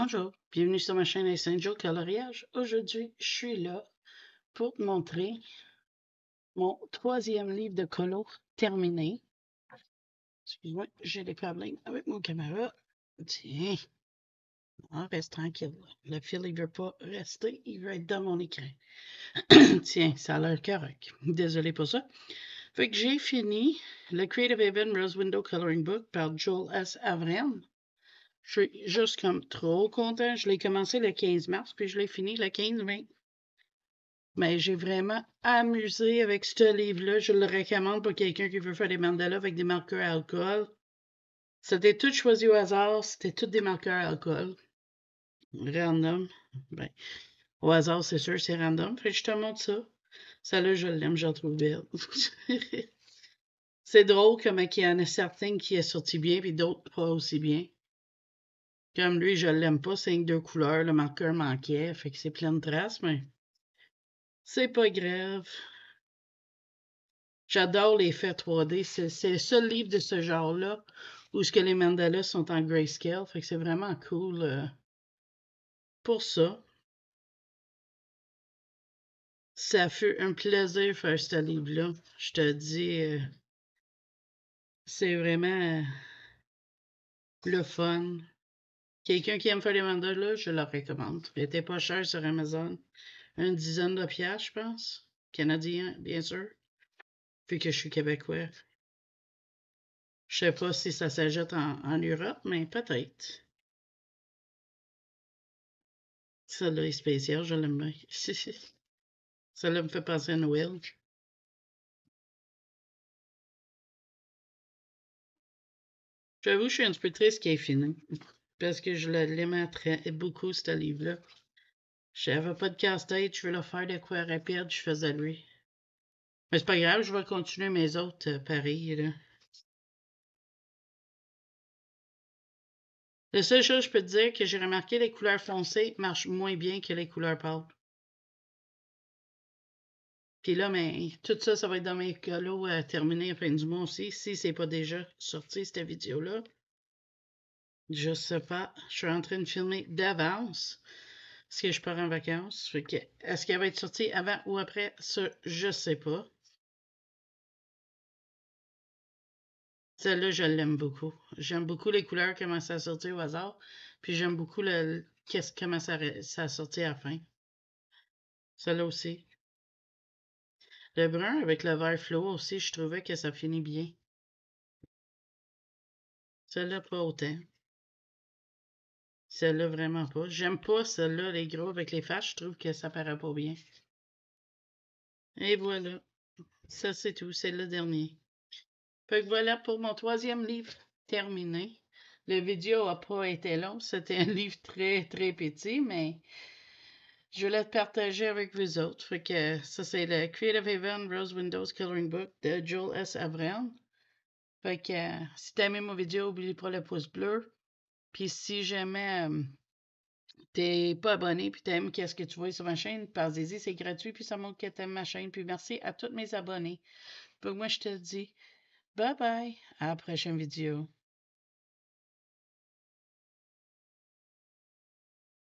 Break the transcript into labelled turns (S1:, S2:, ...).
S1: Bonjour, bienvenue sur ma chaîne Les Saint coloriage. Aujourd'hui, je suis là pour te montrer mon troisième livre de colo terminé. Excuse-moi, j'ai des problèmes avec mon caméra. Tiens, reste tranquille. Le fil, il veut pas rester, il veut être dans mon écran. Tiens, ça a l'air correct. Désolé pour ça. Fait que j'ai fini le Creative Haven Rose Window Coloring Book par Joel S. Avram. Je suis juste comme trop content. Je l'ai commencé le 15 mars, puis je l'ai fini le 15 mai. Mais j'ai vraiment amusé avec ce livre-là. Je le recommande pour quelqu'un qui veut faire des mandalas avec des marqueurs alcool. C'était tout choisi au hasard. C'était tout des marqueurs alcool. Random. Ben, au hasard, c'est sûr, c'est random. Fait que je te montre ça. Ça, là je l'aime, j'en trouve belle. c'est drôle comme il y en a certains qui est sorti bien, puis d'autres pas aussi bien. Comme lui, je l'aime pas, c'est deux couleurs, le marqueur manquait, fait que c'est plein de traces, mais c'est pas grave. J'adore les faits 3D. C'est le seul livre de ce genre-là où ce que les mandalas sont en grayscale. Fait que c'est vraiment cool
S2: euh, pour ça. Ça fait un plaisir faire ce livre-là. Je te dis, euh,
S1: c'est vraiment euh, le fun. Quelqu'un qui aime faire les mandalas, je le recommande. Il était pas cher sur Amazon. Une dizaine de piastres, je pense. Canadien, bien sûr. Vu que je suis québécois.
S2: Je sais pas si ça s'ajoute en, Europe, mais peut-être. Celle-là est spéciale, je l'aime bien. Celle-là me fait penser à Noël. J'avoue, je suis un petit peu triste qu'il est fini parce que je
S1: l'aimais beaucoup, ce livre-là. Je J'avais pas de casse-tête, je voulais faire de quoi
S2: rapide, je faisais lui. Mais c'est pas grave, je vais continuer mes autres euh, paris, là. La seule chose que je peux te dire, que j'ai remarqué, les couleurs foncées marchent moins bien que les couleurs pâles.
S1: Puis là, mais ben, tout ça, ça va être dans mes colos à terminer à fin du mois aussi, si c'est pas déjà sorti, cette vidéo-là. Je sais pas. Je suis en train de filmer d'avance. Est-ce que je pars en vacances? Est-ce qu'elle va être sortie avant ou après? Ça, je sais pas. Celle-là, je l'aime beaucoup. J'aime beaucoup les couleurs, comment ça a sorti au hasard. Puis j'aime beaucoup le, qu'est-ce, comment ça, a sorti à la fin. Celle-là aussi.
S2: Le brun avec le vert flow aussi, je trouvais que ça finit bien. Celle-là, pas autant. Celle-là, vraiment pas. J'aime pas celle-là, les gros avec les fâches. Je trouve que ça paraît pas bien.
S1: Et voilà. Ça, c'est tout. C'est le dernier. Fait voilà pour mon troisième livre terminé. Le vidéo a pas été long. C'était un livre très, très petit, mais je voulais le partager avec vous autres. Fait que ça, c'est le Creative Heaven Rose Windows Coloring Book de Joel S. Avril. Fait que euh, si t'as aimé mon vidéo, n'oublie pas le pouce bleu. Puis si jamais t'es pas abonné puis t'aimes qu'est-ce que tu vois sur ma chaîne, parlez-y, c'est gratuit puis ça montre que t'aimes ma chaîne. Puis merci à tous mes abonnés. Donc moi, je te dis bye
S2: bye à la prochaine vidéo.